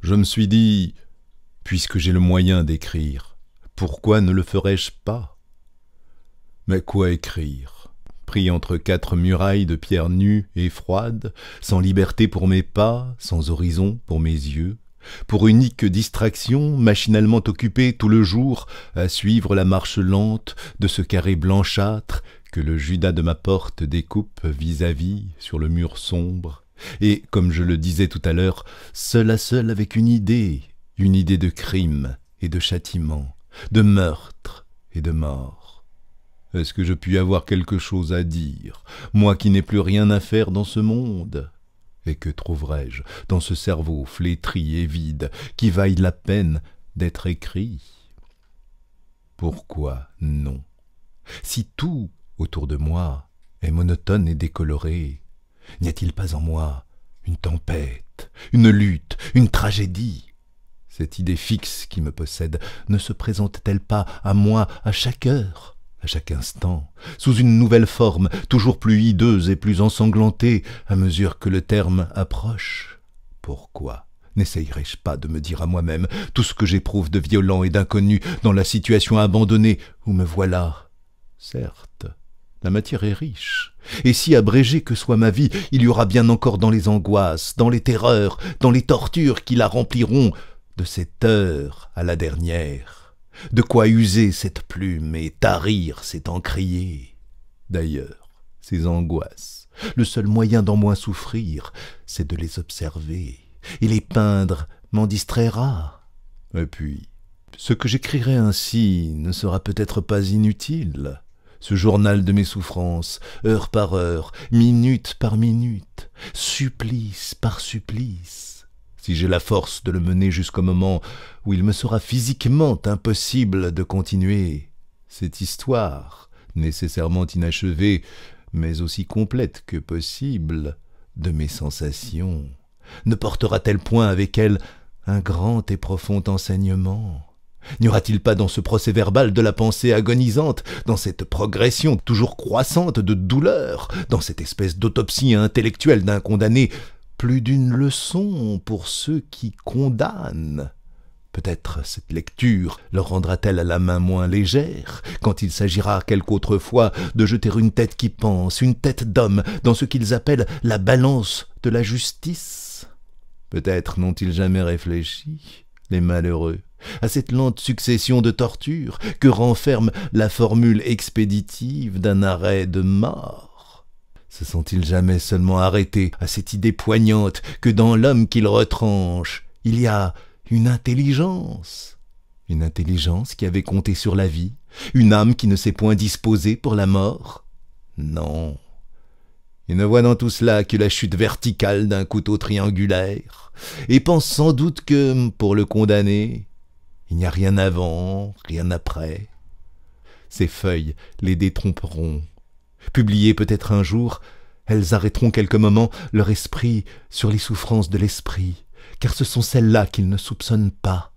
Je me suis dit, puisque j'ai le moyen d'écrire, pourquoi ne le ferais-je pas Mais quoi écrire Pris entre quatre murailles de pierre nue et froide, sans liberté pour mes pas, sans horizon pour mes yeux, pour unique distraction, machinalement occupé tout le jour à suivre la marche lente de ce carré blanchâtre que le Judas de ma porte découpe vis à -vis sur le mur sombre, et, comme je le disais tout à l'heure, seul à seul avec une idée, une idée de crime et de châtiment, de meurtre et de mort. Est-ce que je puis avoir quelque chose à dire, moi qui n'ai plus rien à faire dans ce monde Et que trouverai-je dans ce cerveau flétri et vide qui vaille la peine d'être écrit Pourquoi non Si tout autour de moi est monotone et décoloré, N'y a-t-il pas en moi une tempête, une lutte, une tragédie Cette idée fixe qui me possède ne se présente-t-elle pas à moi à chaque heure à chaque instant, sous une nouvelle forme, toujours plus hideuse et plus ensanglantée, à mesure que le terme approche. Pourquoi n'essayerais-je pas de me dire à moi-même tout ce que j'éprouve de violent et d'inconnu dans la situation abandonnée où me voilà Certes, la matière est riche. Et si abrégée que soit ma vie, il y aura bien encore dans les angoisses, dans les terreurs, dans les tortures qui la rempliront de cette heure à la dernière. De quoi user cette plume et tarir cet encrier. D'ailleurs, ces angoisses, le seul moyen d'en moins souffrir, c'est de les observer, et les peindre m'en distraira. Et puis, ce que j'écrirai ainsi ne sera peut-être pas inutile ce journal de mes souffrances, heure par heure, minute par minute, supplice par supplice, si j'ai la force de le mener jusqu'au moment où il me sera physiquement impossible de continuer cette histoire, nécessairement inachevée, mais aussi complète que possible, de mes sensations, ne portera-t-elle point avec elle un grand et profond enseignement N'y aura-t-il pas dans ce procès verbal de la pensée agonisante, dans cette progression toujours croissante de douleur, dans cette espèce d'autopsie intellectuelle d'un condamné, plus d'une leçon pour ceux qui condamnent Peut-être cette lecture leur rendra-t-elle à la main moins légère quand il s'agira quelque autrefois de jeter une tête qui pense, une tête d'homme, dans ce qu'ils appellent la balance de la justice Peut-être n'ont-ils jamais réfléchi, les malheureux à cette lente succession de tortures que renferme la formule expéditive d'un arrêt de mort Se sont-ils jamais seulement arrêtés à cette idée poignante que dans l'homme qu'ils retranchent, il y a une intelligence Une intelligence qui avait compté sur la vie, une âme qui ne s'est point disposée pour la mort Non. Ils ne voient dans tout cela que la chute verticale d'un couteau triangulaire, et pensent sans doute que, pour le condamner, il n'y a rien avant, rien après. Ces feuilles les détromperont. Publiées peut-être un jour, elles arrêteront quelques moments leur esprit sur les souffrances de l'esprit, car ce sont celles-là qu'ils ne soupçonnent pas.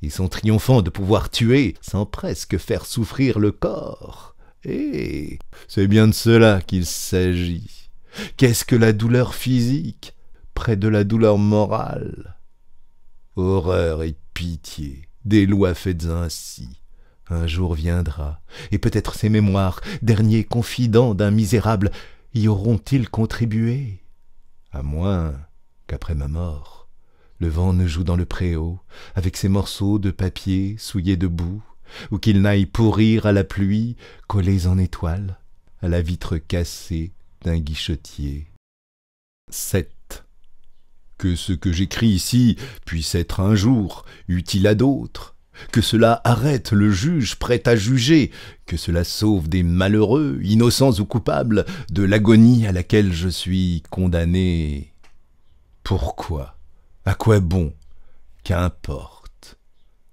Ils sont triomphants de pouvoir tuer sans presque faire souffrir le corps. Et eh, c'est bien de cela qu'il s'agit. Qu'est-ce que la douleur physique près de la douleur morale Horreur et pitié. Des lois faites ainsi. Un jour viendra, et peut-être ces mémoires, derniers confidents d'un misérable, y auront-ils contribué À moins qu'après ma mort, le vent ne joue dans le préau, avec ses morceaux de papier souillés de boue, ou qu'il n'aille pourrir à la pluie, collés en étoiles, à la vitre cassée d'un guichetier que ce que j'écris ici puisse être un jour utile à d'autres, que cela arrête le juge prêt à juger, que cela sauve des malheureux, innocents ou coupables, de l'agonie à laquelle je suis condamné. Pourquoi À quoi bon Qu'importe.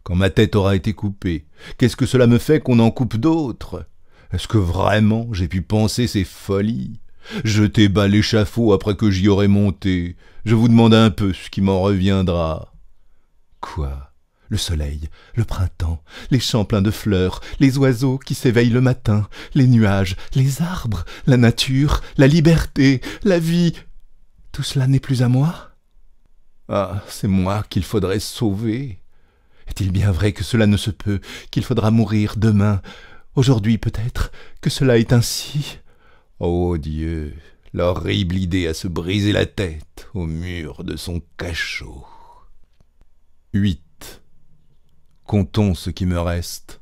Quand ma tête aura été coupée, qu'est-ce que cela me fait qu'on en coupe d'autres Est-ce que vraiment j'ai pu penser ces folies je t'ai bas l'échafaud après que j'y aurai monté. Je vous demande un peu ce qui m'en reviendra. Quoi le soleil, le printemps, les champs pleins de fleurs, les oiseaux qui s'éveillent le matin, les nuages, les arbres, la nature, la liberté, la vie. Tout cela n'est plus à moi Ah, c'est moi qu'il faudrait sauver. Est-il bien vrai que cela ne se peut, qu'il faudra mourir demain, aujourd'hui peut-être, que cela est ainsi Oh Dieu, l'horrible idée à se briser la tête au mur de son cachot. 8. Comptons ce qui me reste.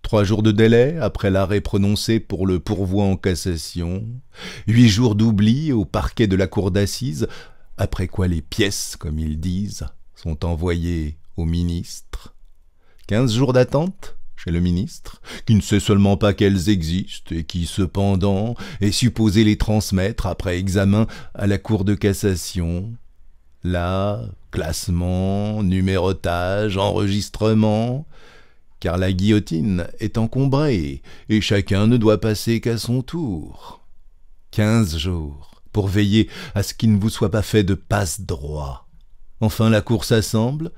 Trois jours de délai après l'arrêt prononcé pour le pourvoi en cassation, huit jours d'oubli au parquet de la cour d'assises, après quoi les pièces, comme ils disent, sont envoyées au ministre. Quinze jours d'attente le ministre, qui ne sait seulement pas qu'elles existent et qui, cependant, est supposé les transmettre après examen à la Cour de cassation. Là, classement, numérotage, enregistrement, car la guillotine est encombrée et chacun ne doit passer qu'à son tour. Quinze jours pour veiller à ce qu'il ne vous soit pas fait de passe droit. Enfin, la cour s'assemble,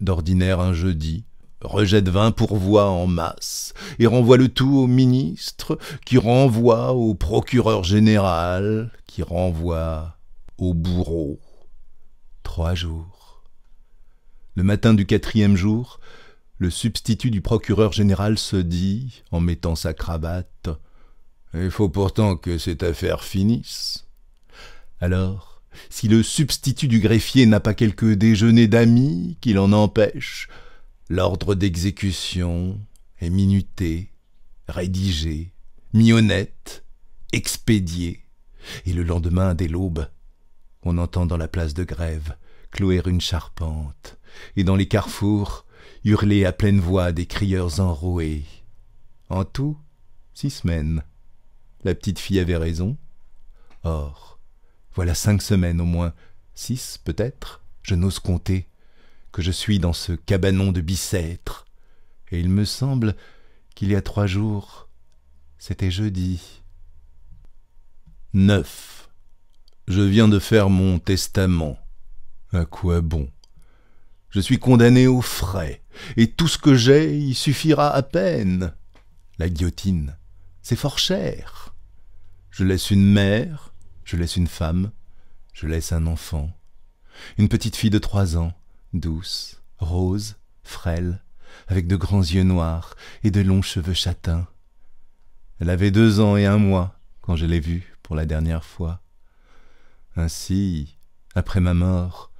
d'ordinaire un jeudi, rejette vingt pourvois en masse et renvoie le tout au ministre, qui renvoie au procureur général, qui renvoie au bourreau. Trois jours. Le matin du quatrième jour, le substitut du procureur général se dit, en mettant sa cravate, Il faut pourtant que cette affaire finisse. Alors, si le substitut du greffier n'a pas quelque déjeuner d'amis qui l'en empêche, L'ordre d'exécution est minuté, rédigé, mis expédié, et le lendemain dès l'aube, on entend dans la place de grève clouer une charpente, et dans les carrefours hurler à pleine voix des crieurs enroués. En tout, six semaines. La petite fille avait raison. Or, voilà cinq semaines au moins, six peut-être, je n'ose compter, que je suis dans ce cabanon de Bicêtre, et il me semble qu'il y a trois jours, c'était jeudi. 9. Je viens de faire mon testament. À quoi bon Je suis condamné aux frais, et tout ce que j'ai y suffira à peine. La guillotine, c'est fort cher. Je laisse une mère, je laisse une femme, je laisse un enfant, une petite fille de trois ans, douce, rose, frêle, avec de grands yeux noirs et de longs cheveux châtains. Elle avait deux ans et un mois quand je l'ai vue pour la dernière fois. Ainsi, après ma mort,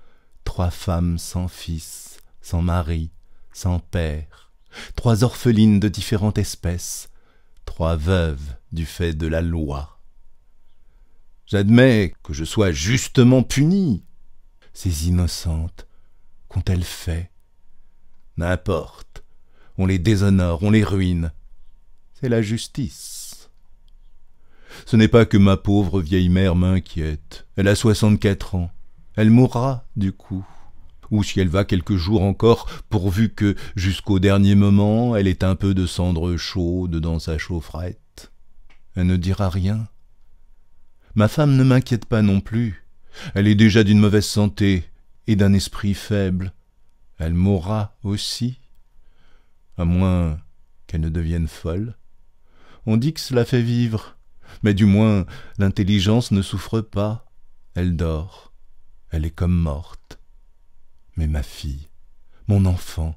trois femmes sans fils, sans mari, sans père, trois orphelines de différentes espèces, trois veuves du fait de la loi. J'admets que je sois justement puni. Ces innocentes elle fait N'importe, on les déshonore, on les ruine. C'est la justice. Ce n'est pas que ma pauvre vieille mère m'inquiète. Elle a soixante-quatre ans. Elle mourra, du coup. Ou si elle va quelques jours encore, pourvu que, jusqu'au dernier moment, elle ait un peu de cendre chaude dans sa chaufferette. Elle ne dira rien. Ma femme ne m'inquiète pas non plus. Elle est déjà d'une mauvaise santé et d'un esprit faible, elle mourra aussi, à moins qu'elle ne devienne folle. On dit que cela fait vivre, mais du moins l'intelligence ne souffre pas, elle dort, elle est comme morte. Mais ma fille, mon enfant,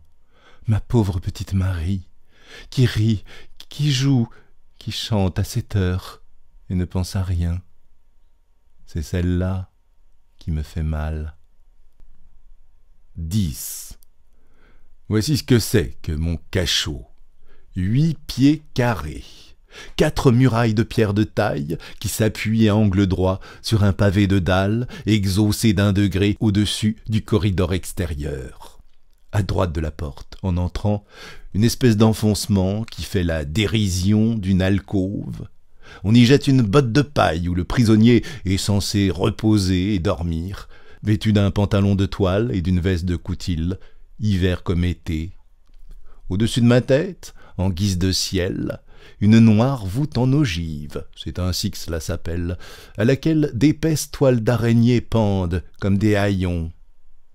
ma pauvre petite Marie, qui rit, qui joue, qui chante à cette heure et ne pense à rien, c'est celle-là qui me fait mal. 10. Voici ce que c'est que mon cachot. Huit pieds carrés. Quatre murailles de pierre de taille qui s'appuient à angle droit sur un pavé de dalle exhaussé d'un degré au-dessus du corridor extérieur. À droite de la porte, en entrant, une espèce d'enfoncement qui fait la dérision d'une alcôve. On y jette une botte de paille où le prisonnier est censé reposer et dormir, vêtue d'un pantalon de toile et d'une veste de coutil, hiver comme été. Au-dessus de ma tête, en guise de ciel, une noire voûte en ogive, c'est ainsi que cela s'appelle, à laquelle d'épaisses toiles d'araignées pendent comme des haillons.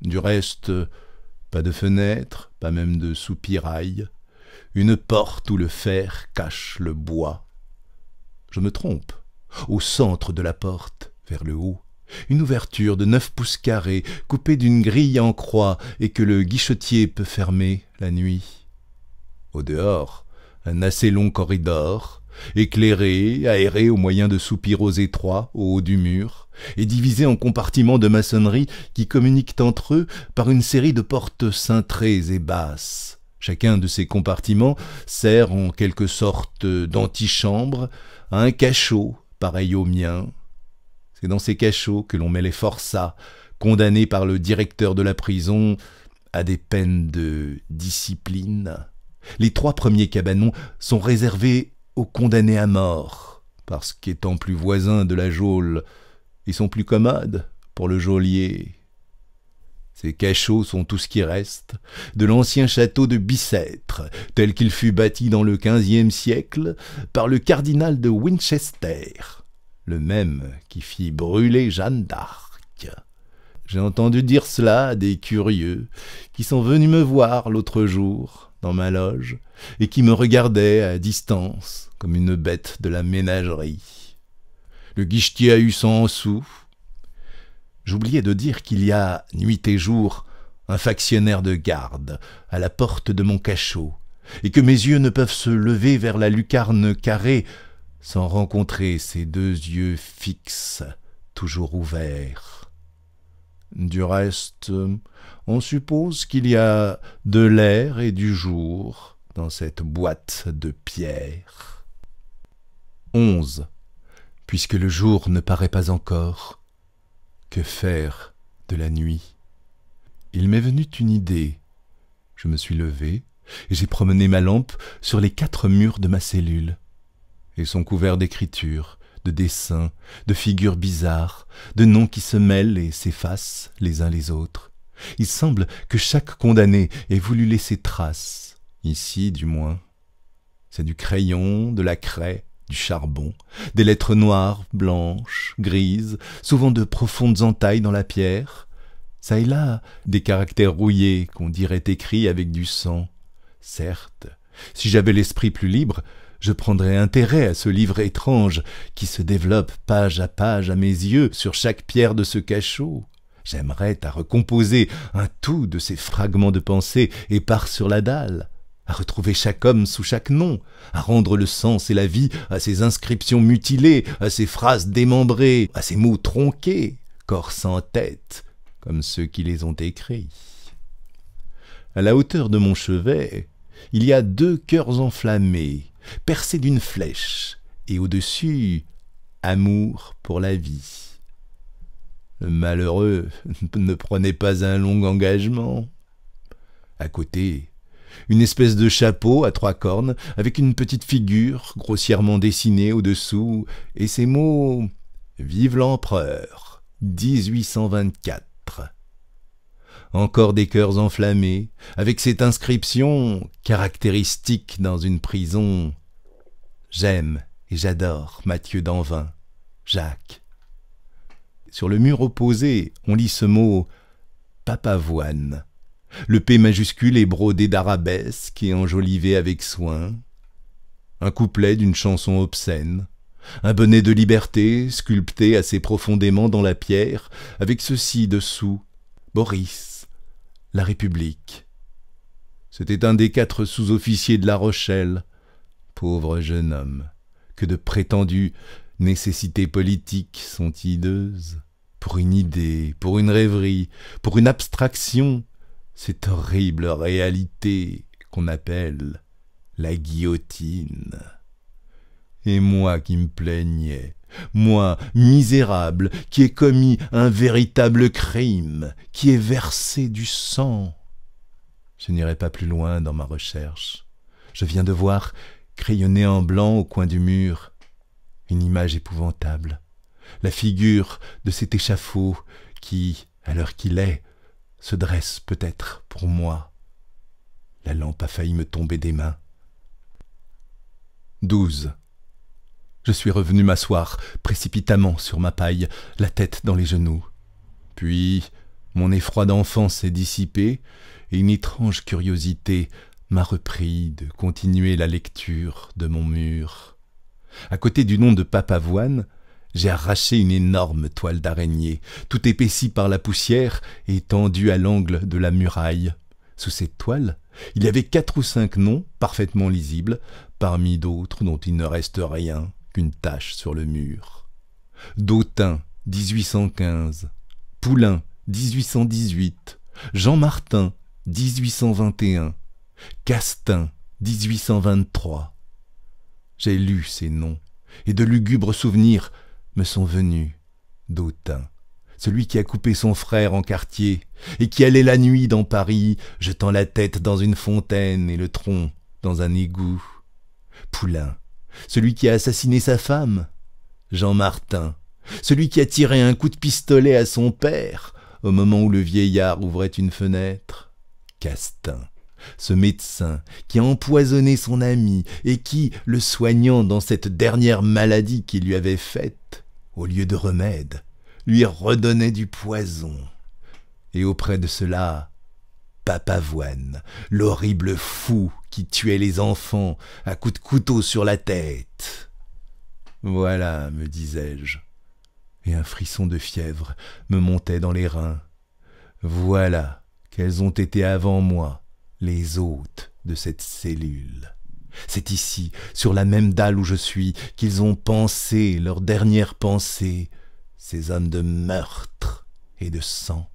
Du reste, pas de fenêtre, pas même de soupirail, une porte où le fer cache le bois. Je me trompe. Au centre de la porte, vers le haut, une ouverture de neuf pouces carrés, coupée d'une grille en croix et que le guichetier peut fermer la nuit. Au dehors, un assez long corridor, éclairé, aéré au moyen de soupiraux étroits au haut du mur, et divisé en compartiments de maçonnerie qui communiquent entre eux par une série de portes cintrées et basses. Chacun de ces compartiments sert en quelque sorte d'antichambre à un cachot pareil au mien, c'est dans ces cachots que l'on met les forçats, condamnés par le directeur de la prison à des peines de discipline. Les trois premiers cabanons sont réservés aux condamnés à mort, parce qu'étant plus voisins de la geôle, ils sont plus commodes pour le geôlier. Ces cachots sont tout ce qui reste de l'ancien château de Bicêtre, tel qu'il fut bâti dans le XVe siècle par le cardinal de Winchester le même qui fit brûler Jeanne d'Arc. J'ai entendu dire cela à des curieux qui sont venus me voir l'autre jour dans ma loge et qui me regardaient à distance comme une bête de la ménagerie. Le guichetier a eu cent sous. J'oubliais de dire qu'il y a, nuit et jour, un factionnaire de garde à la porte de mon cachot, et que mes yeux ne peuvent se lever vers la lucarne carrée sans rencontrer ses deux yeux fixes, toujours ouverts. Du reste, on suppose qu'il y a de l'air et du jour dans cette boîte de pierre. 11. Puisque le jour ne paraît pas encore, que faire de la nuit Il m'est venu une idée. Je me suis levé et j'ai promené ma lampe sur les quatre murs de ma cellule et sont couverts d'écritures, de dessins, de figures bizarres, de noms qui se mêlent et s'effacent les uns les autres. Il semble que chaque condamné ait voulu laisser trace, ici du moins. C'est du crayon, de la craie, du charbon, des lettres noires, blanches, grises, souvent de profondes entailles dans la pierre, ça et là des caractères rouillés qu'on dirait écrits avec du sang. Certes, si j'avais l'esprit plus libre, je prendrais intérêt à ce livre étrange qui se développe page à page à mes yeux sur chaque pierre de ce cachot. J'aimerais à recomposer un tout de ces fragments de pensée épars sur la dalle, à retrouver chaque homme sous chaque nom, à rendre le sens et la vie à ces inscriptions mutilées, à ces phrases démembrées, à ces mots tronqués, corps sans tête, comme ceux qui les ont écrits. À la hauteur de mon chevet, il y a deux cœurs enflammés, percé d'une flèche, et au-dessus, amour pour la vie. Le malheureux ne prenait pas un long engagement. À côté, une espèce de chapeau à trois cornes, avec une petite figure grossièrement dessinée au-dessous, et ces mots Vive l'empereur, 1824 encore des cœurs enflammés, avec cette inscription caractéristique dans une prison J'aime et j'adore Mathieu Danvin, Jacques. Sur le mur opposé, on lit ce mot Papavoine. Le P majuscule est brodé d'arabesques et enjolivé avec soin. Un couplet d'une chanson obscène. Un bonnet de liberté, sculpté assez profondément dans la pierre, avec ceci dessous Boris, la République. C'était un des quatre sous-officiers de La Rochelle. Pauvre jeune homme, que de prétendues nécessités politiques sont hideuses. Pour une idée, pour une rêverie, pour une abstraction, cette horrible réalité qu'on appelle la guillotine. Et moi qui me plaignais, moi, misérable, qui ai commis un véritable crime, qui ai versé du sang. Je n'irai pas plus loin dans ma recherche. Je viens de voir, crayonné en blanc au coin du mur, une image épouvantable, la figure de cet échafaud qui, à l'heure qu'il est, se dresse peut-être pour moi. La lampe a failli me tomber des mains. Je suis revenu m'asseoir précipitamment sur ma paille, la tête dans les genoux. Puis, mon effroi d'enfance s'est dissipé, et une étrange curiosité m'a repris de continuer la lecture de mon mur. À côté du nom de Papavoine, j'ai arraché une énorme toile d'araignée, tout épaissie par la poussière et tendue à l'angle de la muraille. Sous cette toile, il y avait quatre ou cinq noms parfaitement lisibles, parmi d'autres dont il ne reste rien une tache sur le mur. Dautin, 1815. Poulain, 1818. Jean Martin, 1821. Castin, 1823. J'ai lu ces noms, et de lugubres souvenirs me sont venus. Dautin, celui qui a coupé son frère en quartier, et qui allait la nuit dans Paris, jetant la tête dans une fontaine et le tronc dans un égout. Poulain, celui qui a assassiné sa femme, Jean Martin, celui qui a tiré un coup de pistolet à son père au moment où le vieillard ouvrait une fenêtre, Castin, ce médecin qui a empoisonné son ami et qui, le soignant dans cette dernière maladie qu'il lui avait faite, au lieu de remède, lui redonnait du poison. Et auprès de cela, Papavoine, l'horrible fou qui tuait les enfants à coups de couteau sur la tête. Voilà, me disais-je, et un frisson de fièvre me montait dans les reins. Voilà qu'elles ont été avant moi, les hôtes de cette cellule. C'est ici, sur la même dalle où je suis, qu'ils ont pensé leur dernière pensée, ces hommes de meurtre et de sang.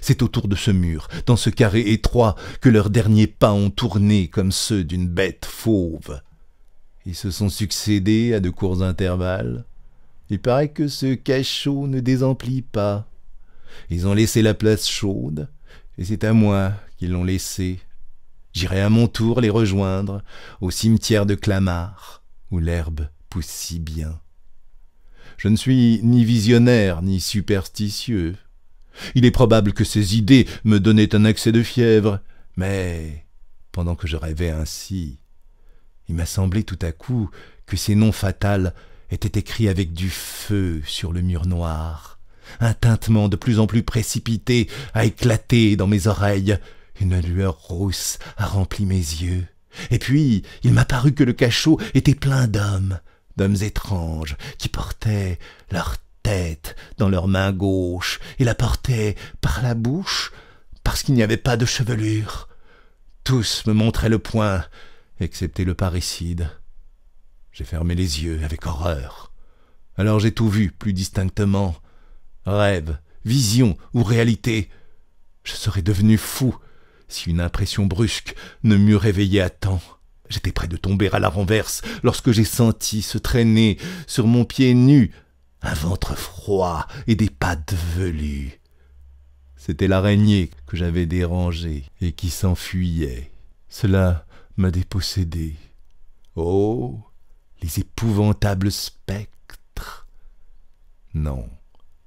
C'est autour de ce mur, dans ce carré étroit, que leurs derniers pas ont tourné comme ceux d'une bête fauve. Ils se sont succédés à de courts intervalles. Il paraît que ce cachot ne désemplit pas. Ils ont laissé la place chaude, et c'est à moi qu'ils l'ont laissée. J'irai à mon tour les rejoindre au cimetière de Clamart, où l'herbe pousse si bien. Je ne suis ni visionnaire ni superstitieux. Il est probable que ces idées me donnaient un accès de fièvre, mais pendant que je rêvais ainsi, il m'a semblé tout à coup que ces noms fatals étaient écrits avec du feu sur le mur noir. Un tintement de plus en plus précipité a éclaté dans mes oreilles, une lueur rousse a rempli mes yeux. Et puis, il m'a paru que le cachot était plein d'hommes, d'hommes étranges, qui portaient leurs tête dans leur main gauche et la portaient par la bouche parce qu'il n'y avait pas de chevelure. Tous me montraient le poing, excepté le parricide. J'ai fermé les yeux avec horreur. Alors j'ai tout vu plus distinctement. Rêve, vision ou réalité. Je serais devenu fou si une impression brusque ne m'eût réveillé à temps. J'étais près de tomber à la renverse lorsque j'ai senti se traîner sur mon pied nu un ventre froid et des pattes velues. C'était l'araignée que j'avais dérangée et qui s'enfuyait. Cela m'a dépossédé. Oh, les épouvantables spectres Non,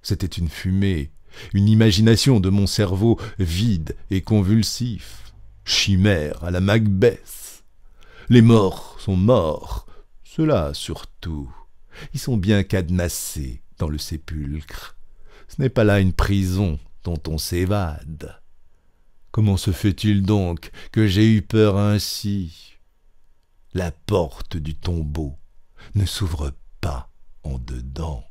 c'était une fumée, une imagination de mon cerveau vide et convulsif, chimère à la Macbeth. Les morts sont morts, cela surtout. Ils sont bien cadenassés dans le sépulcre. Ce n'est pas là une prison dont on s'évade. Comment se fait-il donc que j'ai eu peur ainsi La porte du tombeau ne s'ouvre pas en dedans.